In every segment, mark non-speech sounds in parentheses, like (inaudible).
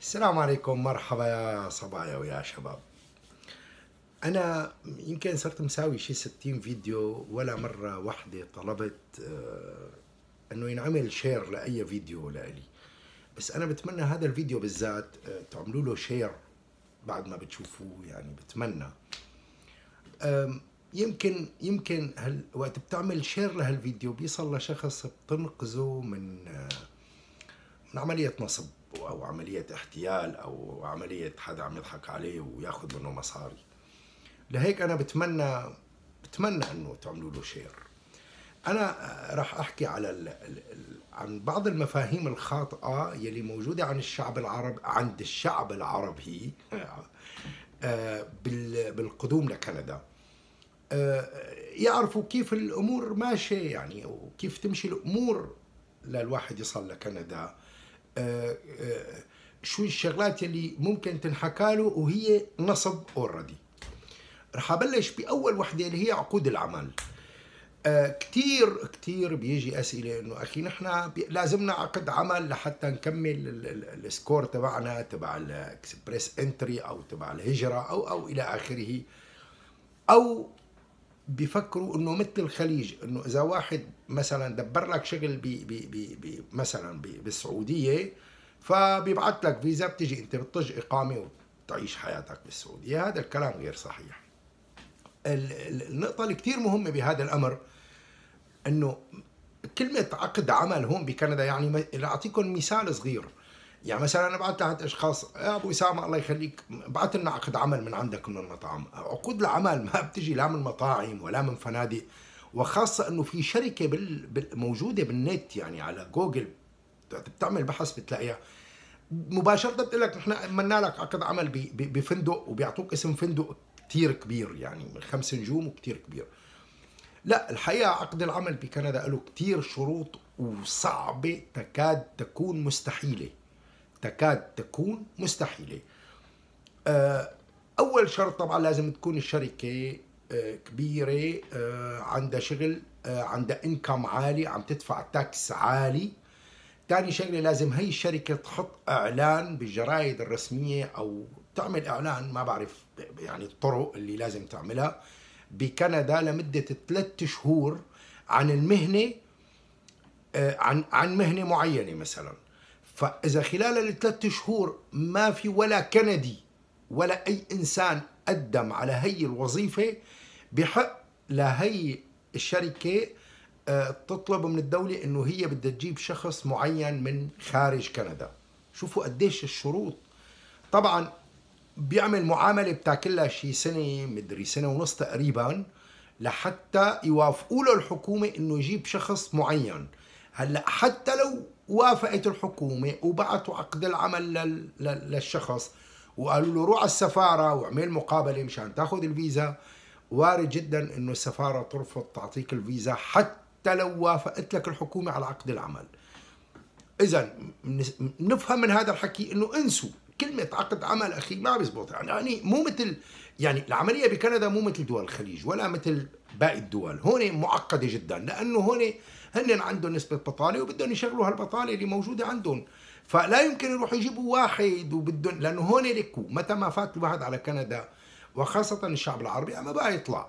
السلام عليكم مرحبا يا صبايا ويا شباب أنا يمكن صرت مساوي شي 60 فيديو ولا مرة واحدة طلبت آه، أنه ينعمل شير لأي فيديو لألي بس أنا بتمنى هذا الفيديو بالذات آه، تعملوا له شير بعد ما بتشوفوه يعني بتمنى يمكن يمكن هل وقت بتعمل شير لهالفيديو بيصل لشخص بتنقذه من آه، من عملية نصب او عمليه احتيال او عمليه حدا عم يضحك عليه وياخذ منه مصاري لهيك انا بتمنى بتمنى انه تعملوا له شير انا آه، راح احكي على ال الـ الـ عن بعض المفاهيم الخاطئه يلي موجوده عن الشعب العربي عند الشعب العربي آه، آه، بالقدوم لكندا يعرفوا كيف الامور ماشيه يعني وكيف تمشي الامور للواحد يصل لكندا آه، آه، شو الشغلات اللي ممكن تنحكى له وهي نصب اوريدي رح ابلش باول وحده اللي هي عقود العمل آه كتير كتير بيجي اسئله انه اخي نحن لازمنا عقد عمل لحتى نكمل السكور تبعنا تبع الاكسبريس انتري او تبع الهجره او او الى اخره او بيفكروا انه مثل الخليج انه اذا واحد مثلا دبر لك شغل بي بي بي بي مثلا بي بالسعوديه فبيبعث لك فيزا بتجي انت بتطج اقامه وتعيش حياتك بالسعوديه هذا الكلام غير صحيح النقطه اللي كثير مهمه بهذا الامر انه كلمه عقد عمل هون بكندا يعني اعطيكم مثال صغير يعني مثلا انا بعت ثلاث اشخاص يا ابو اسامه الله يخليك بعت لنا عقد عمل من عندك من المطعم عقود العمل ما بتجي لا من مطاعم ولا من فنادق وخاصه انه في شركه بال... موجوده بالنت يعني على جوجل بتعمل بحث بتلاقيها مباشره بتقول لك نحن عملنا لك عقد عمل ب... ب... بفندق وبيعطوك اسم فندق كثير كبير يعني من خمس نجوم وكثير كبير لا الحقيقه عقد العمل بكندا له كثير شروط وصعبه تكاد تكون مستحيله تكاد تكون مستحيلة آه، أول شرط طبعا لازم تكون الشركة آه، كبيرة آه، عندها شغل عندها انكم عالي عم تدفع تاكس عالي ثاني شغلة لازم هي الشركة تحط إعلان بالجرايد الرسمية أو تعمل إعلان ما بعرف يعني الطرق اللي لازم تعملها بكندا لمدة ثلاثة شهور عن المهنة عن عن مهنة معينة مثلا فاذا خلال الثلاث شهور ما في ولا كندي ولا اي انسان قدم على هي الوظيفه بحق لهي الشركه آه، تطلب من الدولة انه هي بدها تجيب شخص معين من خارج كندا شوفوا قديش الشروط طبعا بيعمل معاملة كلها شي سنة مدري سنة ونص تقريبا لحتى يوافقوا له الحكومة انه يجيب شخص معين هلا حتى لو وافقت الحكومة وبعتوا عقد العمل للشخص وقالوا له روح على السفارة واعمل مقابلة مشان تاخذ الفيزا وارد جدا انه السفارة ترفض تعطيك الفيزا حتى لو وافقت لك الحكومة على عقد العمل اذا نفهم من هذا الحكي انه انسوا كلمة عقد عمل أخي ما بيزبط يعني-, يعني مو مثل يعني العملية بكندا مو مثل دول الخليج ولا مثل باقي الدول هون معقدة جدا لأنه هون هن عندهم نسبه بطاله وبدهم يشغلوا هالبطاله اللي موجوده عندهم فلا يمكن يروحوا يجيبوا واحد وبدهم لانه هون لكوا متى ما فات الواحد على كندا وخاصه الشعب العربي ما بقى يطلع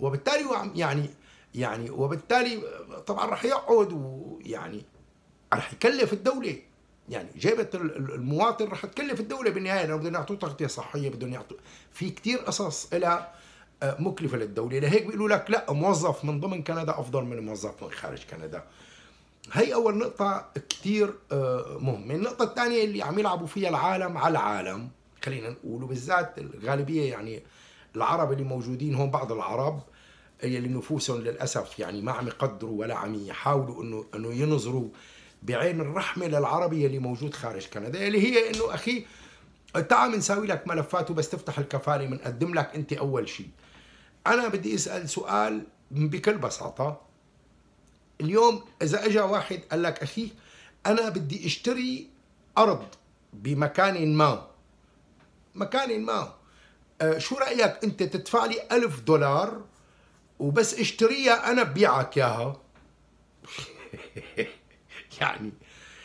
وبالتالي يعني يعني وبالتالي طبعا رح يقعد ويعني رح يكلف الدوله يعني جيبة المواطن رح تكلف الدولة بالنهاية لأنه بدهم يعطوه تغطية صحية بدهم يعطوه في كتير قصص إلها آه، مكلفه للدوله لهيك بيقولوا لك لا موظف من ضمن كندا افضل من موظف من خارج كندا هي اول نقطه كثير آه، مهمه النقطه الثانيه اللي عم يلعبوا فيها العالم على العالم خلينا نقول وبالذات الغالبيه يعني العرب اللي موجودين هون بعض العرب اللي نفوسهم للاسف يعني ما عم يقدروا ولا عم يحاولوا انه انه ينظروا بعين الرحمه للعربي اللي موجود خارج كندا اللي هي انه اخي تعال بنساوي لك ملفات وبس تفتح الكفاله بنقدم لك انت اول شيء أنا بدي أسأل سؤال بكل بساطة اليوم إذا اجى واحد قال لك أخي أنا بدي أشتري أرض بمكان ما مكان ما أه شو رأيك أنت تدفع لي ألف دولار وبس اشتريها أنا ببيعك إياها (laughs) يعني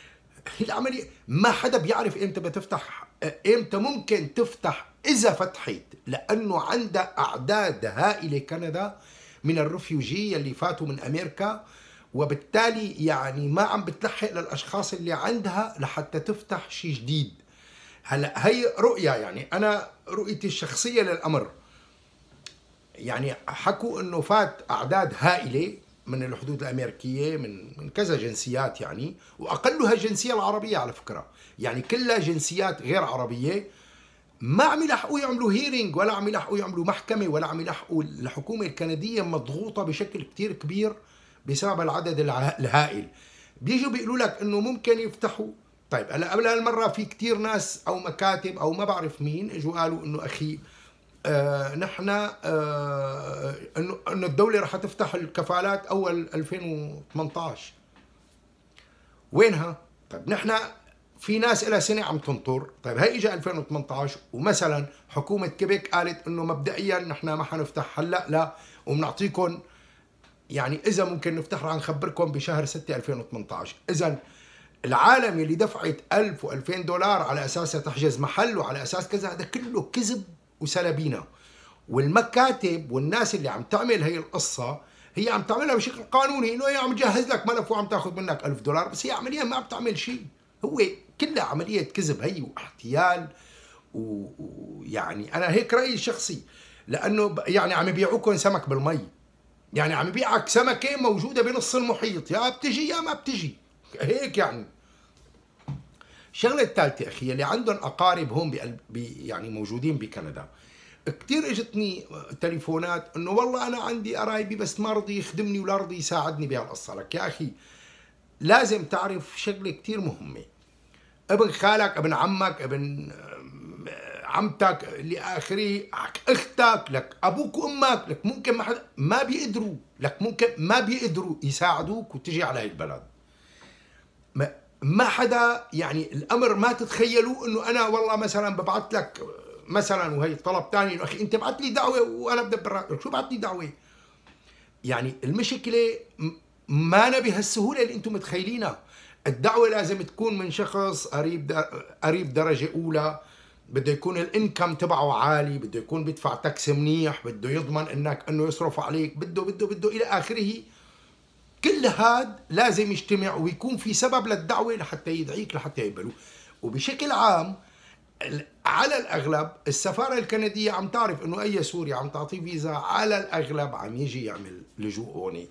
(laughs) العملية ما حدا بيعرف إمتى بتفتح آه، إمتى ممكن تفتح إذا فتحت لأنه عندها أعداد هائلة كندا من الرفيوجي اللي فاتوا من أمريكا وبالتالي يعني ما عم بتلحق للأشخاص اللي عندها لحتى تفتح شيء جديد هلا هي رؤية يعني أنا رؤيتي الشخصية للأمر يعني حكوا انه فات اعداد هائله من الحدود الامريكيه من من كذا جنسيات يعني واقلها الجنسيه العربيه على فكره يعني كلها جنسيات غير عربيه ما عم يلحقوا يعملوا هيرينج ولا عم يلحقوا يعملوا محكمه ولا عم يلحقوا الحكومه الكنديه مضغوطه بشكل كتير كبير بسبب العدد الهائل بيجوا بيقولوا لك انه ممكن يفتحوا طيب هلا قبل هالمره في كتير ناس او مكاتب او ما بعرف مين اجوا قالوا انه اخي آه نحن آه انه انه الدوله رح تفتح الكفالات اول 2018 وينها؟ طيب نحن في ناس لها سنه عم تنطر طيب هي اجى 2018 ومثلا حكومه كيبك قالت انه مبدئيا نحن ما حنفتح هلا لا وبنعطيكم يعني اذا ممكن نفتح رح نخبركم بشهر 6 2018 اذا العالم اللي دفعت 1000 و2000 دولار على اساس تحجز محل وعلى اساس كذا هذا كله كذب وسلبينا والمكاتب والناس اللي عم تعمل هي القصه هي عم تعملها بشكل قانوني انه هي عم تجهز لك ملف وعم تاخذ منك 1000 دولار بس هي عمليا ما عم تعمل شيء هو كلها عملية كذب هي واحتيال ويعني أنا هيك رأيي الشخصي لأنه يعني عم يبيعوكم سمك بالمي يعني عم يبيعك سمكة موجودة بنص المحيط يا بتجي يا ما بتجي هيك يعني الشغلة الثالثة أخي اللي عندهم أقارب هون بقلب يعني موجودين بكندا كثير اجتني تليفونات انه والله انا عندي قرايبي بس ما رضي يخدمني ولا رضي يساعدني بهالقصه لك يا اخي لازم تعرف شغله كثير مهمه ابن خالك ابن عمك ابن عمتك لاخره اختك لك ابوك وامك لك ممكن ما حدا ما بيقدروا لك ممكن ما بيقدروا يساعدوك وتجي على البلد ما, ما حدا يعني الامر ما تتخيلوا انه انا والله مثلا ببعث لك مثلا وهي طلب ثاني انه اخي انت بعت لي دعوه وانا بدبر شو بعت لي دعوه يعني المشكله ما أنا بهالسهوله اللي انتم متخيلينها الدعوه لازم تكون من شخص قريب قريب درجه اولى بده يكون الانكم تبعه عالي بده يكون بيدفع تاكس منيح بده يضمن انك انه يصرف عليك بده بده بده الى اخره كل هاد لازم يجتمع ويكون في سبب للدعوه لحتى يدعيك لحتى يقبلوا وبشكل عام على الاغلب السفاره الكنديه عم تعرف انه اي سوري عم تعطيه فيزا على الاغلب عم يجي يعمل لجوء هوني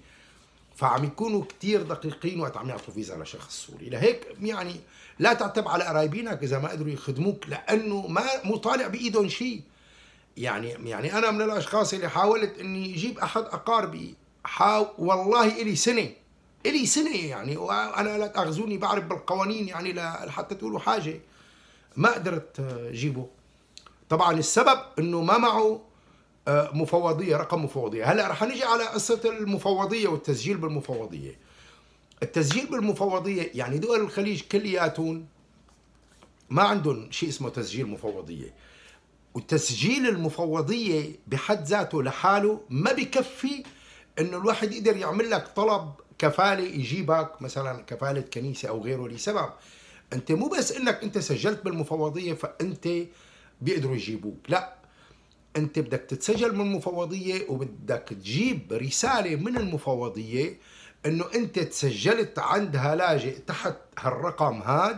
فعم يكونوا كتير دقيقين وقت عم يعطوا فيزا لشخص سوري لهيك يعني لا تعتب على قرايبينك اذا ما قدروا يخدموك لانه ما مو طالع بايدهم شيء يعني يعني انا من الاشخاص اللي حاولت اني اجيب احد اقاربي والله الي سنه الي سنه يعني وانا لا تاخذوني بعرف بالقوانين يعني لحتى تقولوا حاجه ما قدرت اجيبه طبعا السبب انه ما معه مفوضيه رقم مفوضيه هلا رح نيجي على قصه المفوضيه والتسجيل بالمفوضيه التسجيل بالمفوضيه يعني دول الخليج كلياتهم ما عندهم شيء اسمه تسجيل مفوضيه وتسجيل المفوضيه بحد ذاته لحاله ما بكفي انه الواحد يقدر يعمل لك طلب كفاله يجيبك مثلا كفاله كنيسه او غيره لسبب انت مو بس انك انت سجلت بالمفوضيه فانت بيقدروا يجيبوك لا انت بدك تتسجل من المفوضيه وبدك تجيب رساله من المفوضيه انه انت تسجلت عند هلاجئ تحت هالرقم هاد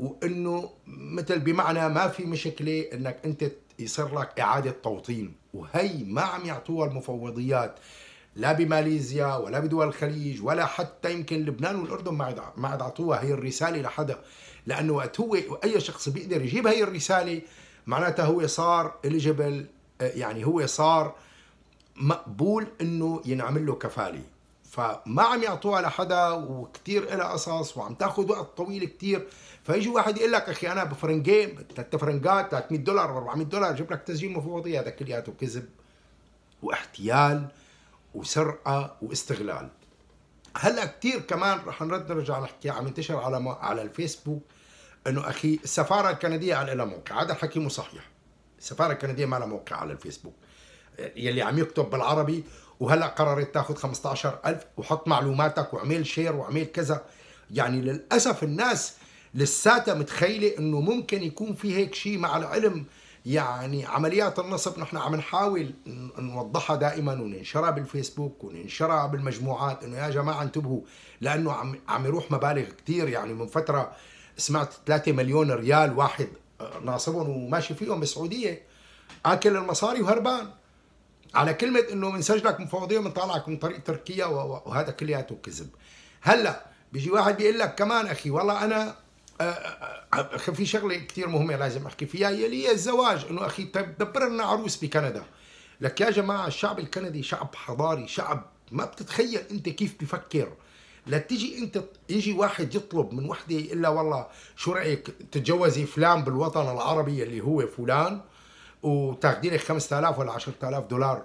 وانه مثل بمعنى ما في مشكله انك انت يصير لك اعاده توطين وهي ما عم يعطوها المفوضيات لا بماليزيا ولا بدول الخليج ولا حتى يمكن لبنان والاردن ما عاد ما عاد اعطوها هي الرساله لحدا لانه وقت هو اي شخص بيقدر يجيب هي الرساله معناتها هو صار اليجبل يعني هو صار مقبول انه ينعمل له كفاله فما عم يعطوها لحدا وكثير لها قصص وعم تاخذ وقت طويل كثير فيجي واحد يقول لك اخي انا بفرنجين ثلاث فرنجات 300 دولار 400 دولار جيب لك تسجيل مفوضي هذا كلياته كذب واحتيال وسرقه واستغلال هلا كثير كمان رح نرد نرجع نحكي عم ينتشر على على الفيسبوك انه اخي السفاره الكنديه على لها موقع هذا الحكي مو صحيح السفاره الكنديه ما لها موقع على الفيسبوك آه، يلي عم يكتب بالعربي وهلا قررت تاخذ 15000 وحط معلوماتك وعمل شير وعمل كذا يعني للاسف الناس لساتها متخيله انه ممكن يكون في هيك شيء مع العلم يعني عمليات النصب نحن عم نحاول نوضحها دائما وننشرها بالفيسبوك وننشرها بالمجموعات انه يا جماعه انتبهوا لانه عم عم يروح مبالغ كثير يعني من فتره سمعت 3 مليون ريال واحد ناصبهم وماشي فيهم بالسعوديه اكل آه، المصاري وهربان على كلمه انه بنسجلك مفوضيه بنطلعك من طريق تركيا وهذا كلياته كذب هلا بيجي واحد بيقول لك كمان اخي والله انا اخي آه، آه، في شغله كثير مهمه لازم احكي فيها هي اللي هي الزواج انه اخي طيب دبر لنا عروس بكندا لك يا جماعه الشعب الكندي شعب حضاري شعب ما بتتخيل انت كيف بفكر لا تجي انت يجي واحد يطلب من وحده الا والله شو رايك تتجوزي فلان بالوطن العربي اللي هو فلان وتاخذي لك 5000 ولا 10000 دولار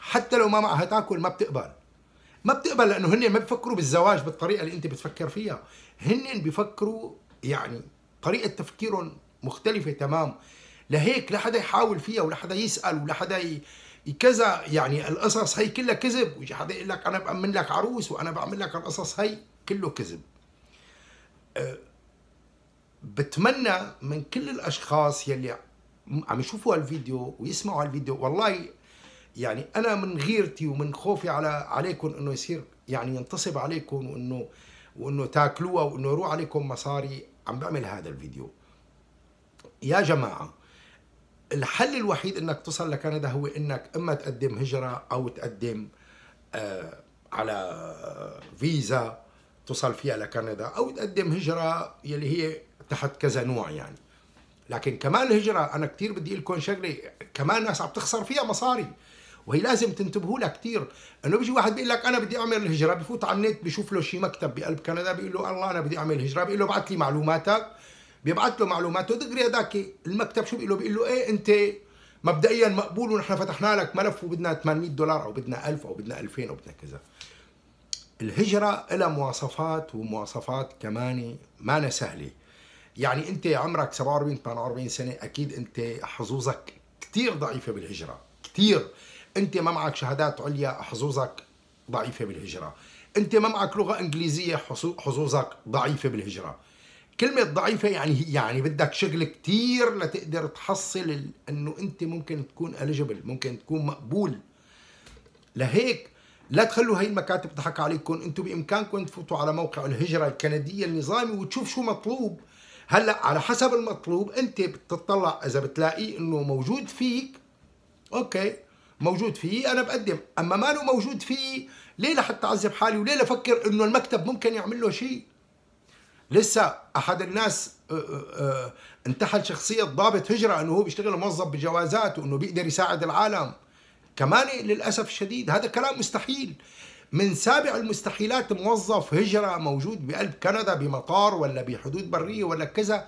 حتى لو ما معها تاكل ما بتقبل ما بتقبل لانه هن ما بفكروا بالزواج بالطريقه اللي انت بتفكر فيها هن بفكروا يعني طريقه تفكيرهم مختلفه تمام لهيك لا حدا يحاول فيها ولا حدا يسال ولا حدا ي... كذا يعني القصص هي كلها كذب ويجي حدا يقول لك انا بامن لك عروس وانا بعمل لك القصص هي كله كذب أه، بتمنى من كل الاشخاص يلي عم يشوفوا هالفيديو ويسمعوا هالفيديو والله يعني انا من غيرتي ومن خوفي على عليكم انه يصير يعني ينتصب عليكم وانه وانه تاكلوها وانه يروح عليكم مصاري عم بعمل هذا الفيديو يا جماعه الحل الوحيد انك تصل لكندا هو انك اما تقدم هجره او تقدم آه على فيزا تصل فيها لكندا او تقدم هجره يلي هي تحت كذا نوع يعني لكن كمان الهجره انا كثير بدي لكم شغله كمان ناس عم تخسر فيها مصاري وهي لازم تنتبهوا لها كثير انه بيجي واحد بيقول لك انا بدي اعمل الهجره بفوت على النت بشوف له شي مكتب بقلب كندا بيقول له الله انا بدي اعمل هجره بيقول له ابعث لي معلوماتك بيبعت له معلوماته دغري هذاك المكتب شو بيقول له بيقول له ايه انت مبدئيا مقبول ونحن فتحنا لك ملف وبدنا 800 دولار او بدنا 1000 او بدنا 2000 او بدنا كذا الهجرة لها مواصفات ومواصفات كمان ما سهلة يعني انت عمرك 47 48 سنة اكيد انت حظوظك كثير ضعيفة بالهجرة كثير انت ما معك شهادات عليا حظوظك ضعيفة بالهجرة انت ما معك لغة انجليزية حظوظك ضعيفة بالهجرة كلمة ضعيفة يعني يعني بدك شغل كتير لتقدر تحصل انه انت ممكن تكون اليجبل ممكن تكون مقبول لهيك لا تخلوا هاي المكاتب تضحك عليكم انتم بامكانكم تفوتوا على موقع الهجرة الكندية النظامي وتشوف شو مطلوب هلا على حسب المطلوب انت بتطلع اذا بتلاقيه انه موجود فيك اوكي موجود فيه انا بقدم اما ما له موجود فيه ليه لحتى اعذب حالي وليه لفكر انه المكتب ممكن يعمل له شيء لسه احد الناس انتحل شخصيه ضابط هجره انه هو بيشتغل موظف بجوازات وانه بيقدر يساعد العالم كمان للاسف الشديد هذا كلام مستحيل من سابع المستحيلات موظف هجره موجود بقلب كندا بمطار ولا بحدود بريه ولا كذا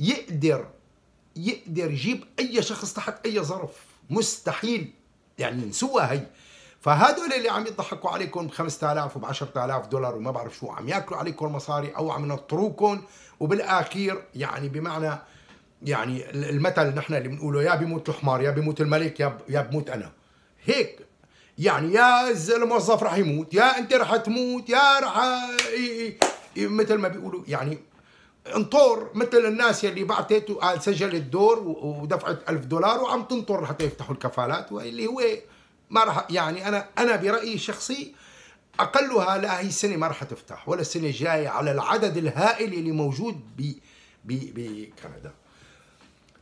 يقدر يقدر يجيب اي شخص تحت اي ظرف مستحيل يعني نسوها هي فهذول اللي عم يضحكوا عليكم ب 5000 وب 10000 دولار وما بعرف شو عم ياكلوا عليكم مصاري او عم ينطروكم وبالاخير يعني بمعنى يعني المثل نحن اللي بنقوله يا بيموت الحمار يا بيموت الملك يا يا بموت انا هيك يعني يا الموظف رح يموت يا انت رح تموت يا رح مثل ما بيقولوا يعني انطر مثل الناس يلي بعتت وقال سجل الدور ودفعت ألف دولار وعم تنطر حتى يفتحوا الكفالات واللي هو ما راح يعني انا انا برايي الشخصي اقلها لا هي السنه ما راح تفتح ولا السنه الجايه على العدد الهائل اللي موجود ب ب بكندا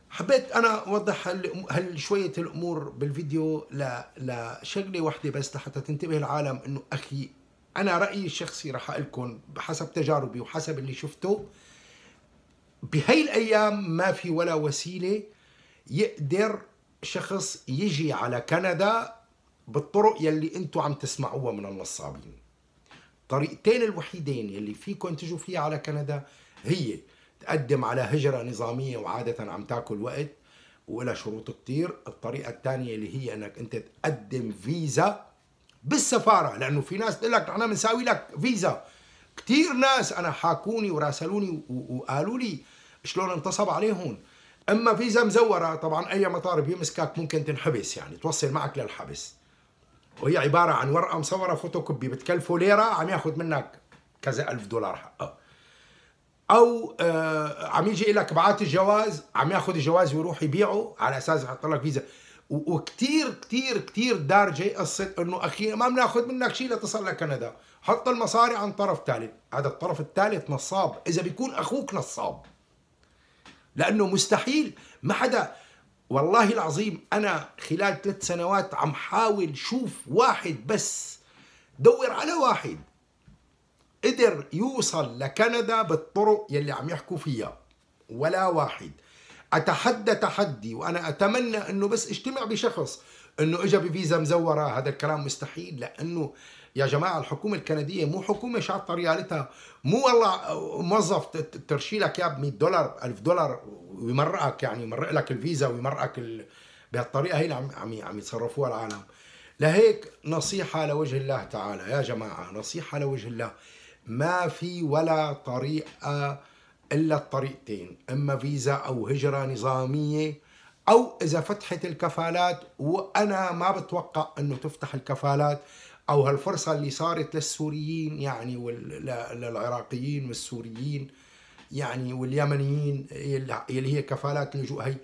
حبيت انا اوضح هال, هال شويه الامور بالفيديو ل لشغله واحده بس لحتى تنتبه العالم انه اخي انا رايي الشخصي راح اقول لكم بحسب تجاربي وحسب اللي شفته بهي الايام ما في ولا وسيله يقدر شخص يجي على كندا بالطرق يلي انتم عم تسمعوها من النصابين الطريقتين الوحيدين يلي فيكم تجوا فيها على كندا هي تقدم على هجرة نظامية وعادة عم تاكل وقت ولا شروط كتير الطريقة الثانية اللي هي انك انت تقدم فيزا بالسفارة لانه في ناس تقول لك نحن بنساوي لك فيزا كتير ناس انا حاكوني وراسلوني وقالوا لي شلون انتصب عليهم اما فيزا مزوره طبعا اي مطار بيمسكك ممكن تنحبس يعني توصل معك للحبس وهي عباره عن ورقه مصوره فوتوكوبي بتكلفه ليره عم ياخذ منك كذا ألف دولار حقه آه. او آه، عم يجي لك بعات الجواز عم ياخذ الجواز ويروح يبيعه على اساس يحط لك فيزا وكثير كثير كثير دارجه قصه انه اخي ما بناخذ منك شيء لتصل لكندا حط المصاري عن طرف ثالث هذا الطرف الثالث نصاب اذا بيكون اخوك نصاب لانه مستحيل ما حدا والله العظيم أنا خلال ثلاث سنوات عم حاول شوف واحد بس دور على واحد قدر يوصل لكندا بالطرق يلي عم يحكوا فيها ولا واحد اتحدى تحدي وانا اتمنى انه بس اجتمع بشخص انه اجى بفيزا مزوره هذا الكلام مستحيل لانه يا جماعه الحكومه الكنديه مو حكومه شعب طريالتها مو والله موظف ترشيلك يا ب 100 دولار 1000 دولار ويمرقك يعني يمرق لك الفيزا ويمرقك ال... بهالطريقه هي اللي عم عم يتصرفوها العالم لهيك نصيحه لوجه الله تعالى يا جماعه نصيحه لوجه الله ما في ولا طريقه الا الطريقتين اما فيزا او هجره نظاميه او اذا فتحت الكفالات وانا ما بتوقع انه تفتح الكفالات او هالفرصه اللي صارت للسوريين يعني وللعراقيين والسوريين يعني واليمنيين اللي هي كفالات اللجوء هي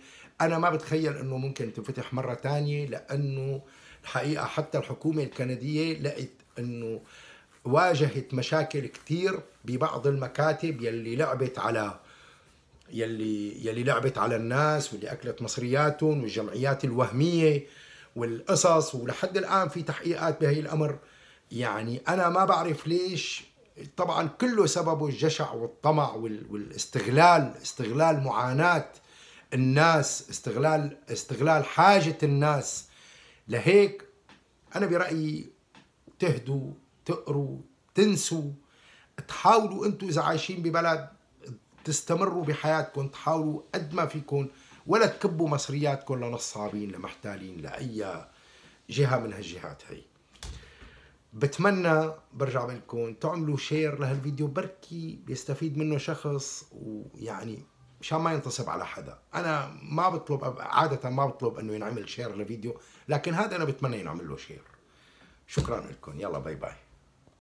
انا ما بتخيل انه ممكن تنفتح مره ثانيه لانه الحقيقه حتى الحكومه الكنديه لقت انه واجهت مشاكل كثير ببعض المكاتب يلي لعبت على يلي يلي لعبت على الناس واللي اكلت مصرياتهم والجمعيات الوهميه والقصص ولحد الآن في تحقيقات بهي الأمر يعني أنا ما بعرف ليش طبعا كله سببه الجشع والطمع والاستغلال استغلال معاناة الناس استغلال استغلال حاجة الناس لهيك أنا برأيي تهدوا تقروا تنسوا تحاولوا انتم إذا عايشين ببلد تستمروا بحياتكم تحاولوا قد ما فيكم ولا تكبوا مصرياتكم لنصابين لمحتالين لاي جهه من هالجهات هي بتمنى برجع بقول تعملوا شير لهالفيديو بركي بيستفيد منه شخص ويعني مشان ما ينتصب على حدا انا ما بطلب عاده ما بطلب انه ينعمل شير لفيديو لكن هذا انا بتمنى ينعمل له شير شكرا لكم يلا باي باي